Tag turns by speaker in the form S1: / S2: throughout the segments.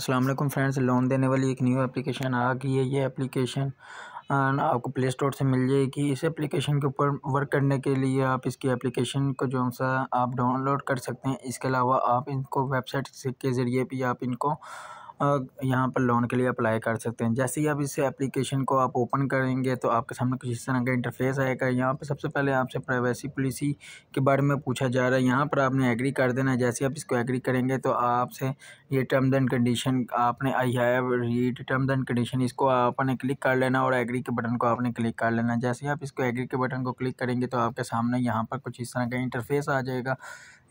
S1: Aslam friends loan देने वाली एक न्यू एप्लीकेशन आ गई है ये एप्लीकेशन आपको प्ले स्टोर से मिल जाएगी इस एप्लीकेशन के ऊपर वर्क करने के लिए आप इसकी एप्लीकेशन को जो सा आप डाउनलोड कर सकते हैं इसके अलावा आप इनको वेबसाइट के ज़रिए भी आप इनको यहाँ पर लोन के लिए अप्लाई कर सकते हैं जैसे ही आप इस एप्लीकेशन को आप ओपन करेंगे तो आपके सामने कुछ इस तरह का इंटरफेस आएगा यहाँ पर सबसे पहले आपसे प्राइवेसी पॉलिसी के बारे में पूछा जा रहा है यहाँ पर आपने एग्री कर देना है जैसे आप इसको एग्री करेंगे तो आपसे ये टर्म्स एंड कंडीशन आपने I have read terms and condition इसको आपने क्लिक कर लेना और एग्री के बटन को आपने क्लिक कर लेना जैसे आप इसको एग्री के बटन को क्लिक करेंगे तो आपके सामने यहाँ पर कुछ इस तरह का इंटरफेस आ जाएगा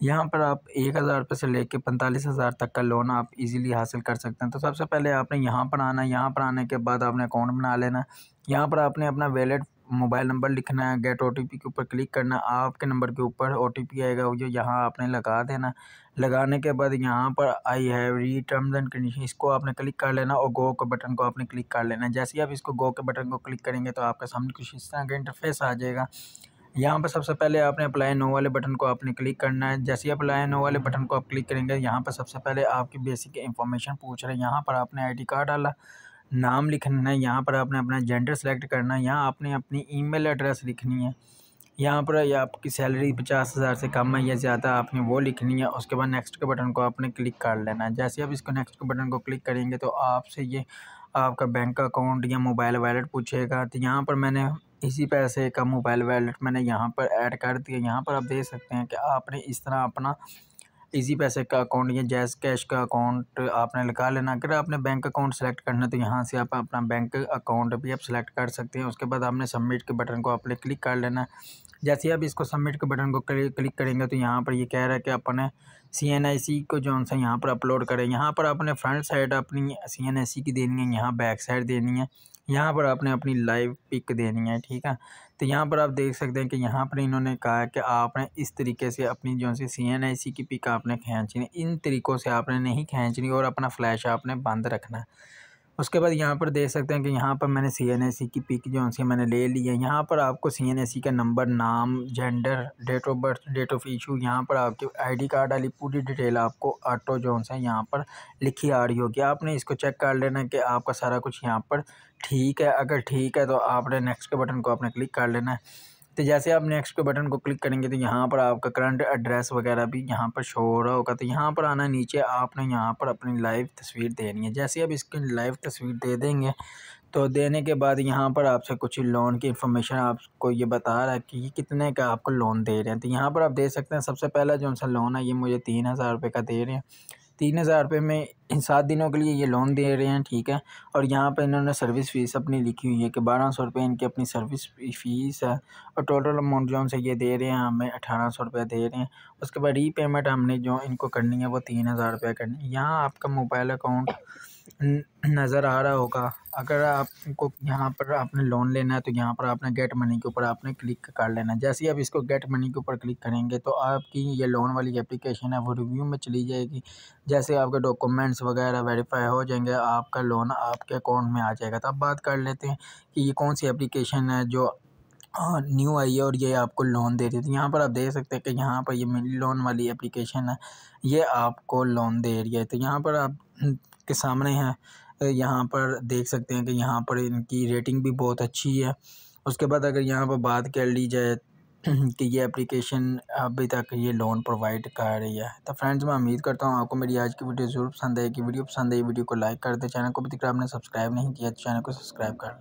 S1: यहाँ पर आप एक हज़ार रुपये से ले कर पैंतालीस हज़ार तक का लोन आप इजीली हासिल कर सकते हैं तो सबसे पहले आपने यहाँ पर आना है यहाँ पर आने के बाद आपने अकाउंट बना लेना यहाँ पर आपने अपना वैलेट मोबाइल नंबर लिखना है गेट ओ के ऊपर क्लिक करना आपके नंबर के ऊपर ओ आएगा वो जो यहाँ आपने लगा देना लगाने के बाद यहाँ पर I have read terms and condition इसको आपने क्लिक कर लेना और गो के बटन को आपने क्लिक कर लेना जैसे ही आप इसको गो के बटन को क्लिक करेंगे तो आपके सामने कुछ इस तरह का इंटरफेस आ जाएगा यहाँ पर सबसे पहले आपने अप्लाई नो वाले बटन को आपने क्लिक करना है जैसे ही अप्लाई नो वाले बटन को आप क्लिक करेंगे यहाँ पर सबसे पहले आपकी बेसिक इन्फॉर्मेशन पूछ रहे हैं यहाँ पर आपने डी कार्ड डाला नाम लिखना है यहाँ पर आपने अपना जेंडर सेलेक्ट करना है यहाँ आपने अपनी मेल एड्रेस लिखनी है यहाँ पर या आपकी सैलरी पचास हज़ार से कम है या ज़्यादा आपने वो लिखनी है उसके बाद नेक्स्ट के बटन को आपने क्लिक कर लेना है जैसे आप इसको नेक्स्ट के बटन को क्लिक करेंगे तो आपसे ये आपका बैंक अकाउंट या मोबाइल वैलेट पूछेगा तो यहाँ पर मैंने इसी पैसे का मोबाइल वैलेट मैंने यहाँ पर ऐड कर दिया यहाँ पर आप देख सकते हैं कि आपने इस तरह अपना इसी पैसे का अकाउंट या जैस कैश का अकाउंट आपने लगा लेना अगर आपने बैंक अकाउंट सेलेक्ट करना है तो यहाँ से आप अपना बैंक अकाउंट भी आप सेलेक्ट कर सकते हैं उसके बाद आपने सबमिट के बटन को आपने क्लिक कर लेना है जैसे आप इसको सबमिट के बटन को क्लिक करेंगे तो यहाँ पर ये यह कह रहा है कि अपने सी एन आई सी को जो सा यहाँ पर अपलोड करें यहाँ पर आपने फ्रंट साइड अपनी सी एन आई सी की देनी है यहाँ बैक साइड देनी है यहाँ पर आपने अपनी लाइव पिक देनी है ठीक है तो यहाँ पर आप देख सकते हैं कि यहाँ पर इन्होंने कहा है कि आपने इस तरीके से अपनी जो सी सी एन आई सी की पिक आपने खींचनी इन तरीक़ों से आपने नहीं खींचनी और अपना फ्लैश आपने बंद रखना उसके बाद यहाँ पर देख सकते हैं कि यहाँ पर मैंने सी एन सी की पिक जो सी मैंने ले ली है यहाँ पर आपको सी एन सी का नंबर नाम gender date of birth date of issue यहाँ पर आपके आईडी कार्ड वाली पूरी डिटेल आपको ऑटो जो है यहाँ पर लिखी आ रही होगी आपने इसको चेक कर लेना कि आपका सारा कुछ यहाँ पर ठीक है अगर ठीक है तो आपने नेक्स्ट के बटन को आपने क्लिक कर लेना है तो जैसे आप नेक्स्ट के बटन को क्लिक करेंगे तो यहाँ पर आपका करंट एड्रेस वगैरह भी यहाँ पर शो हो रहा होगा तो यहाँ पर आना नीचे आपने यहाँ पर अपनी लाइव तस्वीर देनी है जैसे आप इसकी लाइव तस्वीर दे देंगे तो देने के बाद यहाँ पर आपसे कुछ लोन की इन्फॉर्मेशन आपको ये बता रहा है कि कितने का आपको लोन दे रहे हैं तो यहाँ पर आप दे सकते हैं सबसे पहला जो सा लोन है ये मुझे तीन हज़ार रुपये का दे रहे हैं तीन हज़ार रुपये में इन सात दिनों के लिए ये लोन दे रहे हैं ठीक है और यहाँ पे इन्होंने सर्विस फ़ीस अपनी लिखी हुई है कि बारह सौ रुपये इनकी अपनी सर्विस फ़ीस है और टोटल अमाउंट जो से ये दे रहे हैं हमें अठारह सौ रुपये दे रहे हैं उसके बाद रीपेमेंट हमने जो इनको करनी है वो तीन हज़ार रुपये करनी है यहाँ आपका मोबाइल अकाउंट नज़र आ रहा होगा अगर आपको यहाँ पर आपने लोन लेना है तो यहाँ पर आपने गेट मनी के ऊपर आपने क्लिक कर लेना है जैसे ही आप इसको गेट मनी के ऊपर क्लिक करेंगे तो आपकी ये लोन वाली एप्लीकेशन है वो रिव्यू में चली जाएगी जैसे आपके डॉक्यूमेंट्स वगैरह वेरीफाई हो जाएंगे आपका लोन आपके अकाउंट में आ जाएगा तो अब बात कर लेते हैं कि ये कौन सी एप्लीकेशन है जो न्यू आई है और ये आपको लोन दे रही है तो यहाँ पर आप देख सकते हैं कि यहाँ पर ये मेरी लोन वाली एप्लीकेशन है ये आपको लोन दे रही है तो यहाँ पर आप के सामने है यहाँ पर देख सकते हैं कि यहाँ पर इनकी रेटिंग भी बहुत अच्छी है उसके बाद अगर यहाँ पर बात कर ली जाए कि ये एप्लीकेशन अभी तक ये लोन प्रोवाइड कर रही है तो फ्रेंड्स मैं उम्मीद करता हूँ आपको मेरी आज की वीडियो ज़रूर पसंद आएगी वीडियो पसंद आई वीडियो को लाइक कर दे चैनल को भी तक आपने सब्सक्राइब नहीं किया तो चैनल को सब्सक्राइब कर